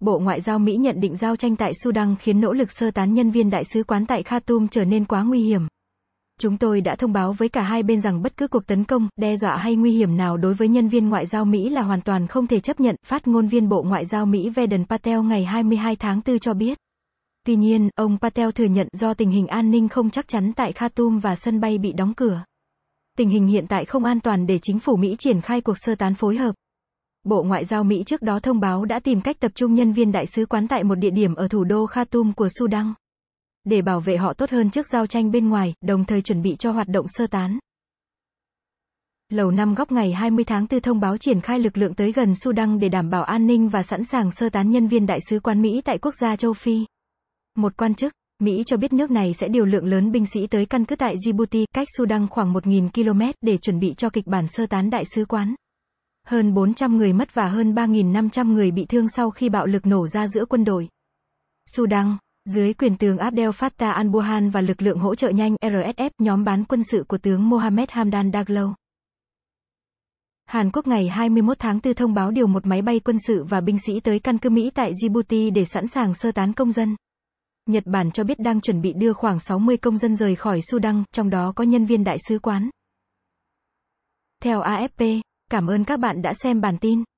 Bộ Ngoại giao Mỹ nhận định giao tranh tại Sudan khiến nỗ lực sơ tán nhân viên đại sứ quán tại Khartoum trở nên quá nguy hiểm. Chúng tôi đã thông báo với cả hai bên rằng bất cứ cuộc tấn công, đe dọa hay nguy hiểm nào đối với nhân viên ngoại giao Mỹ là hoàn toàn không thể chấp nhận, phát ngôn viên Bộ Ngoại giao Mỹ Vedant Patel ngày 22 tháng 4 cho biết. Tuy nhiên, ông Patel thừa nhận do tình hình an ninh không chắc chắn tại Khartoum và sân bay bị đóng cửa. Tình hình hiện tại không an toàn để chính phủ Mỹ triển khai cuộc sơ tán phối hợp. Bộ Ngoại giao Mỹ trước đó thông báo đã tìm cách tập trung nhân viên đại sứ quán tại một địa điểm ở thủ đô Khartoum của Sudan. Để bảo vệ họ tốt hơn trước giao tranh bên ngoài, đồng thời chuẩn bị cho hoạt động sơ tán. Lầu Năm góc ngày 20 tháng 4 thông báo triển khai lực lượng tới gần Sudan để đảm bảo an ninh và sẵn sàng sơ tán nhân viên đại sứ quán Mỹ tại quốc gia châu Phi. Một quan chức, Mỹ cho biết nước này sẽ điều lượng lớn binh sĩ tới căn cứ tại Djibouti, cách Sudan khoảng 1.000 km, để chuẩn bị cho kịch bản sơ tán đại sứ quán. Hơn 400 người mất và hơn 3.500 người bị thương sau khi bạo lực nổ ra giữa quân đội. Sudan, dưới quyền tướng Abdel Fattah al-Burhan và lực lượng hỗ trợ nhanh RSF, nhóm bán quân sự của tướng Mohammed Hamdan Daglo. Hàn Quốc ngày 21 tháng 4 thông báo điều một máy bay quân sự và binh sĩ tới căn cứ Mỹ tại Djibouti để sẵn sàng sơ tán công dân. Nhật Bản cho biết đang chuẩn bị đưa khoảng 60 công dân rời khỏi Sudan, trong đó có nhân viên đại sứ quán. Theo AFP, Cảm ơn các bạn đã xem bản tin.